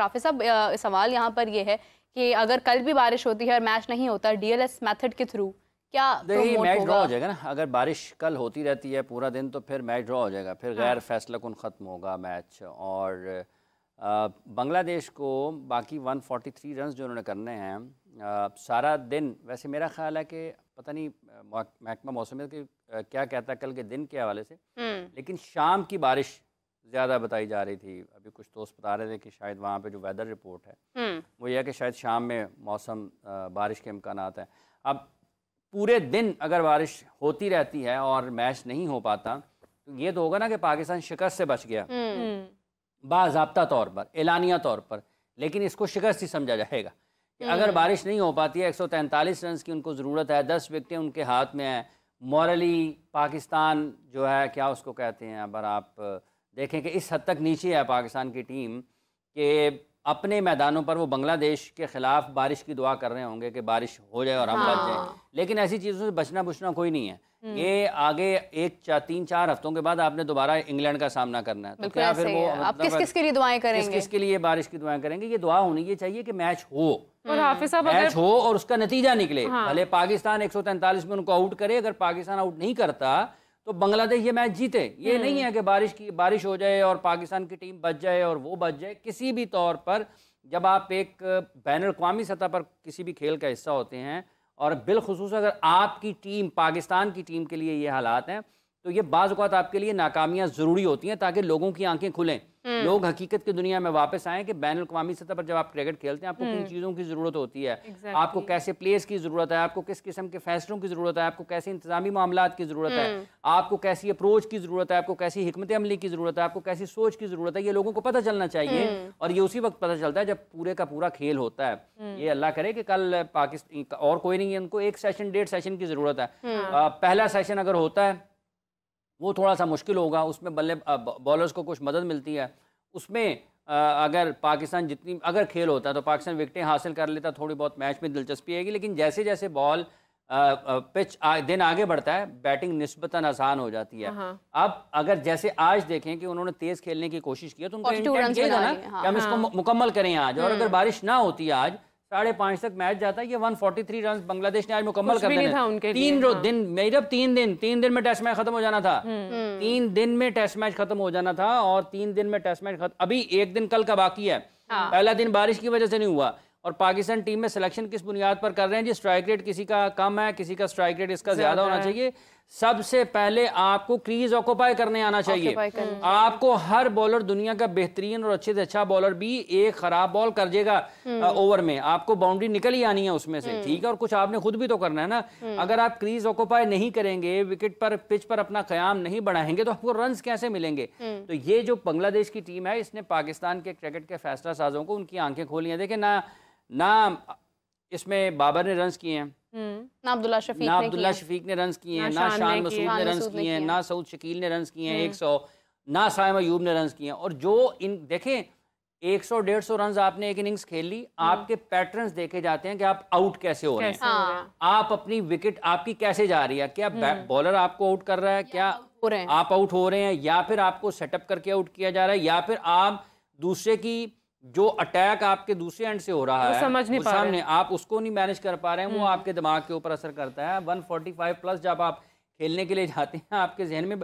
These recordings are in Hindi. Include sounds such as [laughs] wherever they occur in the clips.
राफे साहब सवाल यहाँ पर यह है कि अगर कल भी बारिश होती है और मैच नहीं होता डीएलएस मेथड के थ्रू क्या देखिए मैच ड्रॉ हो जाएगा ना अगर बारिश कल होती रहती है पूरा दिन तो फिर मैच ड्रॉ हो जाएगा फिर हाँ। गैर फैसला कन ख़त्म होगा मैच और बांग्लादेश को बाकी 143 रन जो उन्होंने करने हैं सारा दिन वैसे मेरा ख्याल है कि पता नहीं महकमा मौसम क्या कहता है कल के दिन के हवाले से हम्म। लेकिन शाम की बारिश ज़्यादा बताई जा रही थी अभी कुछ दोस्त बता रहे थे कि शायद वहाँ पे जो वेदर रिपोर्ट है हम्म। वो यह कि शायद शाम में मौसम बारिश के इम्कान हैं अब पूरे दिन अगर बारिश होती रहती है और मैच नहीं हो पाता तो ये तो होगा ना कि पाकिस्तान शिकस्त से बच गया हम्म। हम्म। बाबा तौर पर एलानिया तौर पर लेकिन इसको शिकस्त ही समझा जाएगा कि अगर बारिश नहीं हो पाती है एक सौ तैंतालीस रन की उनको ज़रूरत है दस विकटें उनके हाथ में हैं मॉरली पाकिस्तान जो है क्या उसको कहते हैं अगर आप देखें कि इस हद तक नीचे है पाकिस्तान की टीम कि अपने मैदानों पर वो बांग्लादेश के ख़िलाफ़ बारिश की दुआ कर रहे होंगे कि बारिश हो जाए और हम बच जाए हाँ। लेकिन ऐसी चीज़ों से बचना बुचना कोई नहीं है हम्म। ये आगे एक चार तीन चार हफ्तों के बाद आपने दोबारा इंग्लैंड का सामना करना है तो क्या फिर वो आप मतलब किस किस के लिए दुआएं करेंगे किस किस के लिए बारिश की दुआएं करेंगे ये दुआ होनी ये चाहिए कि मैच हो और हाफिज साहब मैच हो और उसका नतीजा निकले हाँ। भले पाकिस्तान एक में उनको आउट करे अगर पाकिस्तान आउट नहीं करता तो बांग्लादेश ये मैच जीते ये हम्म। नहीं है कि बारिश की बारिश हो जाए और पाकिस्तान की टीम बच जाए और वो बच जाए किसी भी तौर पर जब आप एक बैन अवी सतह पर किसी भी खेल का हिस्सा होते हैं और बिलखसूस अगर आपकी टीम पाकिस्तान की टीम के लिए ये हालात हैं तो ये बाज़ात आपके लिए नाकामियां ज़रूरी होती हैं ताकि लोगों की आंखें खुलें हम्म। लोग हकीकत की दुनिया में वापस आएँ कि बैन अवी सतह पर जब आप क्रिकेट खेलते हैं आपको किन हम्म। चीज़ों की ज़रूरत होती है exactly. आपको कैसे प्लेस की ज़रूरत है आपको किस किस्म के फैसलों की ज़रूरत है आपको कैसे इंतजामी मामला की ज़रूरत है हम्म। आपको कैसी अप्रोच की ज़रूरत है आपको कैसी हमत अमली की ज़रूरत है आपको कैसी सोच की ज़रूरत है ये लोगों को पता चलना चाहिए और ये उसी वक्त पता चलता है जब पूरे का पूरा खेल होता है ये अल्लाह करे कि कल पाकिस्तान और कोई नहीं है उनको एक सेशन डेढ़ सेशन की ज़रूरत है पहला सेशन अगर होता है वो थोड़ा सा मुश्किल होगा उसमें बल्ले बॉलर्स को कुछ मदद मिलती है उसमें अगर पाकिस्तान जितनी अगर खेल होता तो पाकिस्तान विकटें हासिल कर लेता थोड़ी बहुत मैच में दिलचस्पी आएगी लेकिन जैसे जैसे बॉल पिच दिन आगे बढ़ता है बैटिंग नस्बता आसान हो जाती है हाँ। अब अगर जैसे आज देखें कि उन्होंने तेज खेलने की कोशिश की है तो उनको ना हाँ, कि हम इसको हाँ। मुकम्मल करें आज और अगर हम्म। बारिश ना होती आज साढ़े पांच तक मैच जाता है ये 143 रन बांग्लादेश ने आज मुकम्मल कर दिया था उनके तीन रोज हाँ। दिन मेरा तीन दिन तीन दिन में टेस्ट मैच खत्म हो जाना था हम्म। हम्म। तीन दिन में टेस्ट मैच खत्म हो जाना था और तीन दिन में टेस्ट मैच अभी एक दिन कल का बाकी है हाँ। पहला दिन बारिश की वजह से नहीं हुआ और पाकिस्तान टीम में सिलेक्शन किस बुनियाद पर कर रहे हैं जी स्ट्राइक रेट किसी का कम है किसी का स्ट्राइक रेट इसका ज्यादा होना चाहिए सबसे पहले आपको क्रीज ऑक्यूपाई करने आना चाहिए करने। हम्म। आपको हर बॉलर दुनिया का बेहतरीन और अच्छे से अच्छा बॉलर भी एक खराब बॉल कर देगा ओवर हम्म। में आपको बाउंड्री निकल ही आनी है उसमें से हम्म। ठीक है और कुछ आपने खुद भी तो करना है ना अगर आप क्रीज ऑक्यूपाई नहीं करेंगे विकेट पर पिच पर अपना क्याम नहीं बढ़ाएंगे तो आपको रन कैसे मिलेंगे तो ये जो बांग्लादेश की टीम है इसने पाकिस्तान के क्रिकेट के फैसला साजों को उनकी आंखें खोली देखे ना ना इसमें बाबर ने रन किए हैं हम्म। ना अब्दुल्ला शफीक ना अब्दुल्ला शफीक ने रन किए हैं ना शान मसूद ने रन किए हैं ना सऊद शकील ने रन किए हैं हम्म। एक सौ ना साइम अयूब ने रन किए हैं और जो इन देखें एक सौ डेढ़ सौ रन आपने एक इनिंग्स खेल ली हम्म। आपके पैटर्न्स देखे जाते हैं कि आप आउट कैसे हो रहे हैं हाँ। आप अपनी विकेट आपकी कैसे जा रही है क्या बॉलर आपको आउट कर रहा है क्या आप आउट हो रहे हैं या फिर आपको सेटअप करके आउट किया जा रहा है या फिर आप दूसरे की जो अटैक आपके दूसरे एंड से हो रहा है समझ नहीं पा सामने आप उसको नहीं मैनेज कर पा रहे हैं वो हम्म। आपके दिमाग के ऊपर असर करता है 145 प्लस जब आप खेलने के लिए जाते हैं आपके जहन में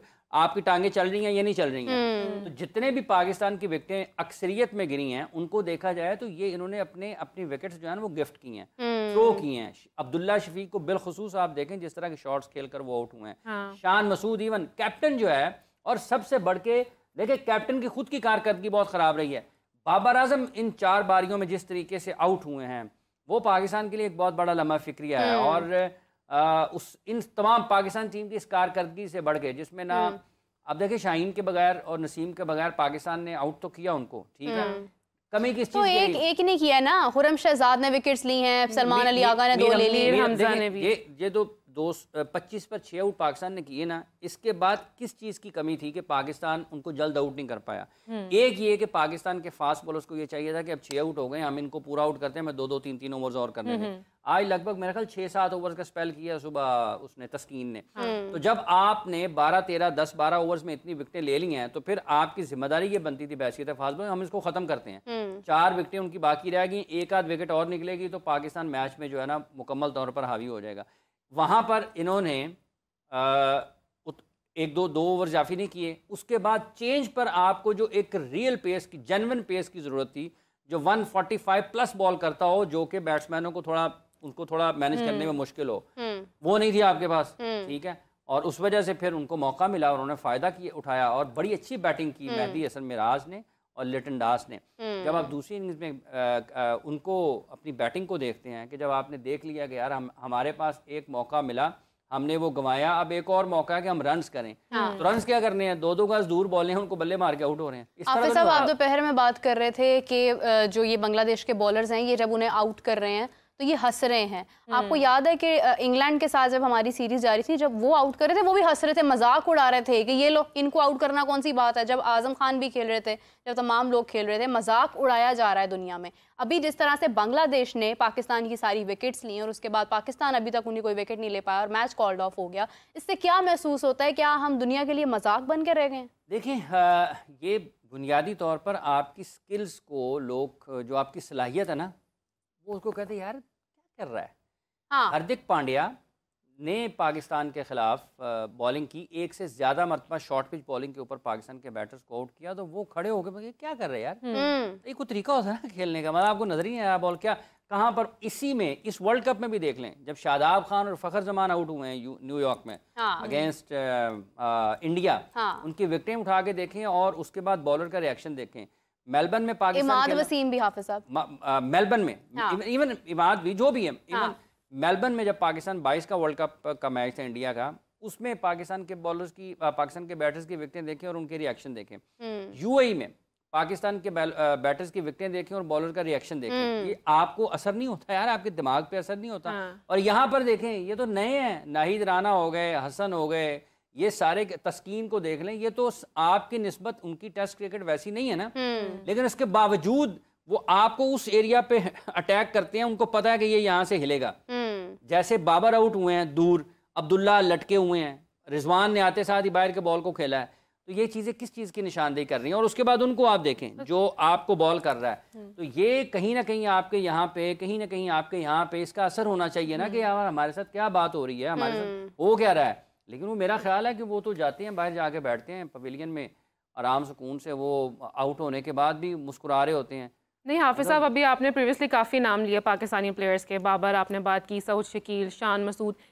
आपकी टांगे चल रही हैं या नहीं चल रही हैं हम्म। तो जितने भी पाकिस्तान की विकटें अक्सरियत में गिरी हैं उनको देखा जाए तो ये इन्होंने अपने अपनी विकेट्स जो है वो गिफ्ट की हैं थ्रो हम्म। की हैं अब्दुल्ला शफीक को बिलखसूस आप देखें जिस तरह के शॉट्स खेल वो आउट हुए हैं हाँ। शान मसूद इवन कैप्टन जो है और सबसे बढ़ के देखे कैप्टन की खुद की कारकर्दगी बहुत खराब रही है बाबर आजम इन चार बारियों में जिस तरीके से आउट हुए हैं वो पाकिस्तान के लिए एक बहुत बड़ा लम्हा फिक्रिया है हम्म। और आ, उस इन तमाम पाकिस्तान टीम की इस कारकर्दगी से बढ़ गए जिसमें ना हम्म। अब देखिए शाहीन के बगैर और नसीम के बगैर पाकिस्तान ने आउट तो किया उनको ठीक है हम्म। कमी किस तो एक एक ही नहीं किया ना हुरम शहजाद ने विकेट्स ली हैं सलमान अली आगा ने दो ले ली ये ये तो दो पच्चीस पर छः आउट पाकिस्तान ने किए ना इसके बाद किस चीज़ की कमी थी कि पाकिस्तान उनको जल्द आउट नहीं कर पाया हम्म। एक ये कि पाकिस्तान के फास्ट बॉलर्स को ये चाहिए था कि अब छः आउट हो गए हम इनको पूरा आउट करते हैं मैं दो दो तीन तीन ओवर्स और करने हम्म, हम्म। आज लगभग मेरे ख्याल छः सात ओवर्स का स्पेल किया सुबह उसने तस्कीन ने हाँ। तो जब आपने बारह तेरह दस बारह ओवर्स में इतनी विकटें ले ली हैं तो फिर आपकी जिम्मेदारी ये बनती थी बैसी फास्ट बॉलर हम इसको ख़त्म करते हैं चार विकटें उनकी बाकी रह गई एक आध विकेट और निकलेगी तो पाकिस्तान मैच में जो है ना मुकम्मल तौर पर हावी हो जाएगा वहाँ पर इन्होंने एक दो दो ओवर जाफी नहीं किए उसके बाद चेंज पर आपको जो एक रियल पेस की जेनविन पेस की ज़रूरत थी जो 145 प्लस बॉल करता हो जो कि बैट्समैनों को थोड़ा उनको थोड़ा मैनेज करने में हम्म। मुश्किल हो हम्म। वो नहीं थी आपके पास हम्म। ठीक है और उस वजह से फिर उनको मौका मिला उन्होंने फ़ायदा किया उठाया और बड़ी अच्छी बैटिंग की मेहदी हसन मिराज ने और लिटन डास ने हम्म। जब आप दूसरी इनिंग्स में आ, आ, उनको अपनी बैटिंग को देखते हैं कि जब आपने देख लिया कि यार हम हमारे पास एक मौका मिला हमने वो गवाया अब एक और मौका है कि हम रन करें हाँ। तो रन क्या करने हैं दो दो गज दूर बॉले हैं उनको बल्ले मार के आउट हो रहे हैं इस तरह आप दोपहर में बात कर रहे थे कि जो ये बांग्लादेश के बॉलर हैं ये जब उन्हें आउट कर रहे हैं तो ये हंस रहे हैं आपको हम्म। याद है कि इंग्लैंड के साथ जब हमारी सीरीज जारी थी जब वो आउट कर रहे थे वो भी हंस रहे थे मजाक उड़ा रहे थे कि ये लोग इनको आउट करना कौन सी बात है जब आजम खान भी खेल रहे थे जब तमाम लोग खेल रहे थे मजाक उड़ाया जा रहा है दुनिया में अभी जिस तरह से बांग्लादेश ने पाकिस्तान की सारी विकेट्स ली और उसके बाद पाकिस्तान अभी तक उन्हें कोई विकेट नहीं ले पाया और मैच कॉल्ड ऑफ हो गया इससे क्या महसूस होता है क्या हम दुनिया के लिए मजाक बन के रह गए देखिए ये बुनियादी तौर पर आपकी स्किल्स को लोग जो आपकी सलाहियत है ना वो उसको कहते हैं यार कर रहा है हाँ। हार्दिक पांड्या ने पाकिस्तान के खिलाफ बॉलिंग की एक से ज़्यादा मरतबा शॉर्ट पिच बॉलिंग के ऊपर पाकिस्तान के बैटर्स को आउट किया तो वो खड़े हो गए क्या कर रहे हैं यार एक हम्म। तो कोई तरीका होता है ना खेलने का मतलब आपको नजर ही नहीं आया बॉल क्या कहाँ पर इसी में इस वर्ल्ड कप में भी देख लें जब शादाब खान और फखर जमान आउट हुए हैं न्यूयॉर्क में हाँ। अगेंस्ट आ, आ, इंडिया हाँ। उनकी विकटें उठा के देखें और उसके बाद बॉलर का रिएक्शन देखें मेलबर्न में पाकिस्तान वसीम भी हाफिज साहब मेलबर्न में हाँ। इवन इमाद भी जो भी है हाँ। इवन मेलबर्न में जब पाकिस्तान 22 का वर्ल्ड कप का मैच था इंडिया का उसमें पाकिस्तान के बॉलर्स की पाकिस्तान के बैटर्स की विकटें देखें और उनके रिएक्शन देखें यूएई हम्म। e में पाकिस्तान के बैटर्स की विकटें देखें और बॉलर का रिएक्शन देखें हम्म। ये आपको असर नहीं होता यार आपके दिमाग पे असर नहीं होता हाँ। और यहाँ पर देखें ये तो नए हैं नाहिद राना हो गए हसन हो गए ये सारे तस्कीन को देख लें ये तो आपकी नस्बत उनकी टेस्ट क्रिकेट वैसी नहीं है ना हम्म। लेकिन इसके बावजूद वो आपको उस एरिया पे [laughs] अटैक करते हैं उनको पता है कि ये यहाँ से हिलेगा हम्म। जैसे बाबर आउट हुए हैं दूर अब्दुल्ला लटके हुए हैं रिजवान ने आते साथ ही बाहर के बॉल को खेला है तो ये चीज़ें किस चीज़ की निशानदेही कर रही हैं और उसके बाद उनको आप देखें जो आपको बॉल कर रहा है हम्म। तो ये कहीं ना कहीं आपके यहाँ पे कहीं ना कहीं आपके यहाँ पे इसका असर होना चाहिए ना कि यार हमारे साथ क्या बात हो रही है हमारे साथ हो क्या रहा है लेकिन वो मेरा ख्याल है कि वो तो जाते हैं बाहर जाके बैठते हैं पवेलियन में आराम सुकून से वो आउट होने के बाद भी मुस्कुरा रहे होते हैं नहीं हाफिज मतलब साहब अभी आपने प्रीवियसली काफ़ी नाम लिए पाकिस्तानी प्लेयर्स के बाबर आपने बात की सऊद शकील शान मसूद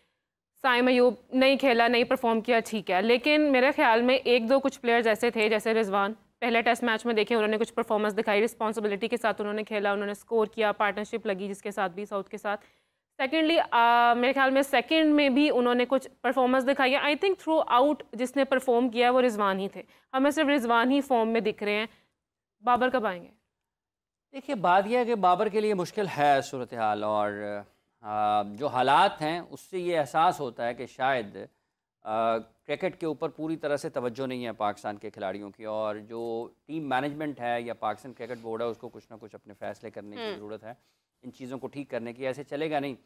साइम अयूब नहीं खेला नहीं परफॉर्म किया ठीक है लेकिन मेरे ख्याल में एक दो कुछ प्लेयर्स ऐसे थे जैसे रिजवान पहले टेस्ट मैच में देखे उन्होंने कुछ परफॉर्मेंस दिखाई रिस्पॉन्सिबिलिटी के साथ उन्होंने खेला उन्होंने स्कोर किया पार्टनरशिप लगी जिसके साथ भी साउथ के साथ सेकेंडली uh, मेरे ख्याल में सेकेंड में भी उन्होंने कुछ परफॉर्मेंस दिखाई है आई थिंक थ्रू आउट जिसने परफॉर्म किया वो रिजवान ही थे हमें सिर्फ रिजवान ही फॉर्म में दिख रहे हैं बाबर कब आएंगे देखिए बात यह है कि बाबर के लिए मुश्किल है सूरत हाल और आ, जो हालात हैं उससे ये एहसास होता है कि शायद आ, क्रिकेट के ऊपर पूरी तरह से तवज्जो नहीं है पाकिस्तान के खिलाड़ियों की और जो टीम मैनेजमेंट है या पाकिस्तान क्रिकेट बोर्ड है उसको कुछ ना कुछ अपने फैसले करने की हम्म। ज़रूरत है इन चीज़ों को ठीक करने की ऐसे चलेगा नहीं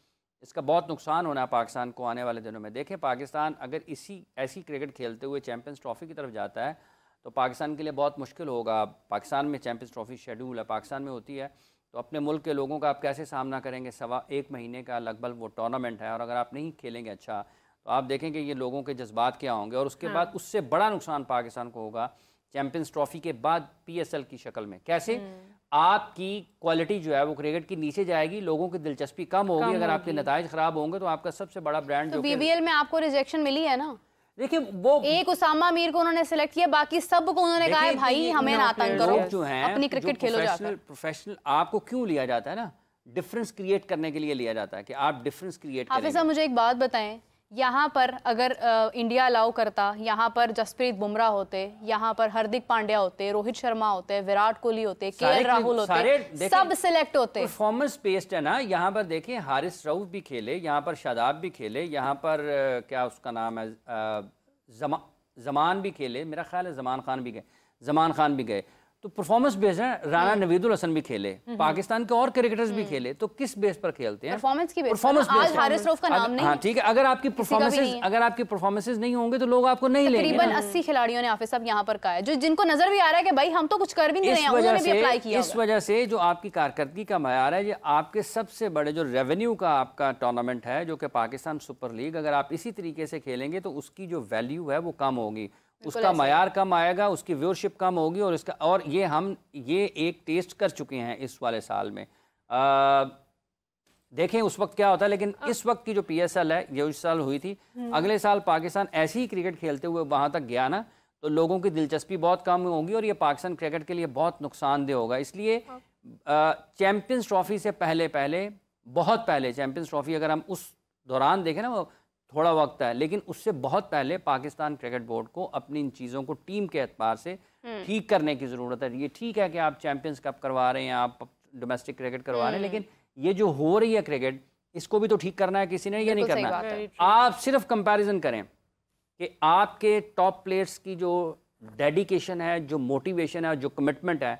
इसका बहुत नुकसान होना है पाकिस्तान को आने वाले दिनों में देखें पाकिस्तान अगर इसी ऐसी क्रिकेट खेलते हुए चैम्पियंस ट्रॉफी की तरफ जाता है तो पाकिस्तान के लिए बहुत मुश्किल होगा पाकिस्तान में चैम्पियंस ट्रॉफी शेड्यूल है पाकिस्तान में होती है तो अपने मुल्क के लोगों का आप कैसे सामना करेंगे सवा एक महीने का लगभग वो टूर्नामेंट है और अगर आप नहीं खेलेंगे अच्छा तो आप देखेंगे ये लोगों के जज्बात क्या होंगे और उसके हाँ। बाद उससे बड़ा नुकसान पाकिस्तान को होगा चैम्पियंस ट्रॉफी के बाद पीएसएल की शक्ल में कैसे हम्म। आपकी क्वालिटी जो है वो क्रिकेट की नीचे जाएगी लोगों की दिलचस्पी कम होगी अगर आपके नतज खराब होंगे तो आपका सबसे बड़ा ब्रांड तो बीबीएल में आपको रिजेक्शन मिली है ना देखिए वो एक उसामा मीर को उन्होंने सेलेक्ट किया बाकी सब को उन्होंने कहा है भाई हमें आतंक करो जो है अपनी क्रिकेट खेलो प्रोफेशनल प्रोफेशनल आपको क्यों लिया जाता है ना डिफरेंस क्रिएट करने के लिए लिया जाता है कि आप डिफरेंस क्रिएट आप मुझे एक बात बताएं यहाँ पर अगर इंडिया अलाउ करता यहाँ पर जसप्रीत बुमराह होते यहाँ पर हार्दिक पांड्या होते रोहित शर्मा होते विराट कोहली होते के राहुल होते सब सिलेक्ट होते परफॉर्मेंस बेस्ड है ना यहाँ पर देखें हारिस रऊफ भी खेले यहाँ पर शादाब भी खेले यहाँ पर क्या उसका नाम है जमा जमान भी खेले मेरा ख्याल है जमान खान भी गए जमान खान भी गए तो परफॉर्मेंस बेस है राणा हम्म। नवीदुल हसन भी खेले हम्म। पाकिस्तान के और क्रिकेटर्स भी हम्म। खेले तो किस बेस पर खेलते हैं परफॉर्मेंस की परफॉर्मेंस आज हारिस रऊफ का नाम नहीं हाँ ठीक है अगर आपकी परफॉर्मेंसेज अगर आपकी परफॉर्मेंसेज नहीं होंगे तो लोग आपको नहीं लेंगे तकरीबन 80 खिलाड़ियों ने हाफिज साहब यहाँ पर कहा है जो जिनको नजर भी आ रहा है कि भाई हम तो कुछ कर भी नहीं रहे हैं उन्होंने भी अप्लाई किया इस वजह से जो आपकी कारकर्दगी का मैार है ये आपके सबसे बड़े जो रेवेन्यू का आपका टूर्नामेंट है जो कि पाकिस्तान सुपर लीग अगर आप इसी तरीके से खेलेंगे तो उसकी जो वैल्यू है वो कम होगी उसका मैार कम आएगा उसकी व्यवरशिप कम होगी और इसका और ये हम ये एक टेस्ट कर चुके हैं इस वाले साल में आ, देखें उस वक्त क्या होता है लेकिन हाँ। इस वक्त की जो पीएसएल है ये उस साल हुई थी हम्म। अगले साल पाकिस्तान ऐसे ही क्रिकेट खेलते हुए वहाँ तक गया ना तो लोगों की दिलचस्पी बहुत कम होगी और ये पाकिस्तान क्रिकेट के लिए बहुत नुकसानदेह होगा इसलिए हाँ। चैम्पियंस ट्रॉफी से पहले पहले बहुत पहले चैम्पियंस ट्रॉफी अगर हम उस दौरान देखें ना वो थोड़ा वक्त है लेकिन उससे बहुत पहले पाकिस्तान क्रिकेट बोर्ड को अपनी इन चीज़ों को टीम के एतबार से हम्म। ठीक करने की ज़रूरत है ये ठीक है कि आप चैम्पियंस कप करवा रहे हैं आप डोमेस्टिक क्रिकेट करवा रहे हैं हम्म। लेकिन ये जो हो रही है क्रिकेट इसको भी तो ठीक करना है किसी ने या नहीं करना आप सिर्फ कंपेरिजन करें कि आपके टॉप प्लेयर्स की जो डेडिकेशन है जो मोटिवेशन है जो कमिटमेंट है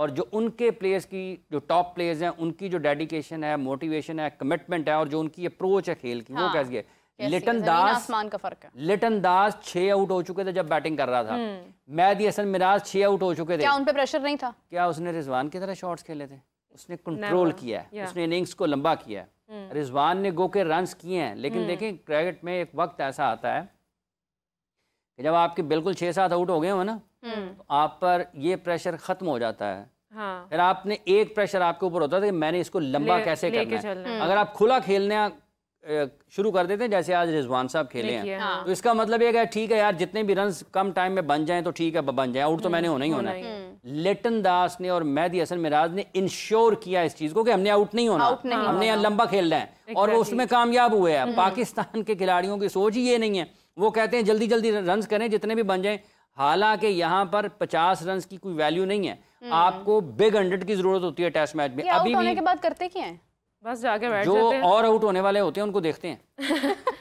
और जो उनके प्लेयर्स की जो टॉप प्लेयर्स हैं उनकी जो डेडिकेशन है मोटिवेशन है कमिटमेंट है और जो उनकी अप्रोच है खेल की हाँ। वो कैसी है लिटन दास आसमान का फर्क है लिटन दास छह आउट हो चुके थे जब बैटिंग कर रहा था हम्म। मैदी हसन मिराज छह आउट हो चुके थे क्या उन पे प्रेशर नहीं था क्या उसने रिजवान की तरह शॉट्स खेले थे उसने कंट्रोल किया है उसने इनिंग्स को लंबा किया है हम्म। रिजवान ने गो के रन किए हैं लेकिन हम्म। देखें क्रिकेट में एक वक्त ऐसा आता है कि जब आपके बिल्कुल छह सात आउट हो गए हो ना तो आप पर ये प्रेशर ख़त्म हो जाता है हाँ। फिर आपने एक प्रेशर आपके ऊपर होता था कि मैंने इसको लंबा कैसे करना है अगर आप खुला खेलने शुरू कर देते हैं जैसे आज रिजवान साहब खेले हैं हाँ। तो इसका मतलब ये ठीक है यार जितने भी रन कम टाइम में बन जाएं तो ठीक है बन जाए आउट तो हम्म, मैंने होना ही होना है लेटन दास ने और मेहदी हसन मिराज ने इंश्योर किया इस चीज को कि हमने आउट नहीं होना आउट नहीं हमने यहाँ लंबा खेलना है और वो उसमें कामयाब हुए हैं हम्म। पाकिस्तान के खिलाड़ियों की सोच ही ये नहीं है वो कहते हैं जल्दी जल्दी रन करें जितने भी बन जाए हालांकि यहाँ पर पचास रन की कोई वैल्यू नहीं है हम्म। आपको बिग हंड्रेड की जरूरत होती है टेस्ट मैच में अभी के बाद करते क्या है बस जाके बैठ जो और आउट होने वाले होते हैं उनको देखते हैं [laughs]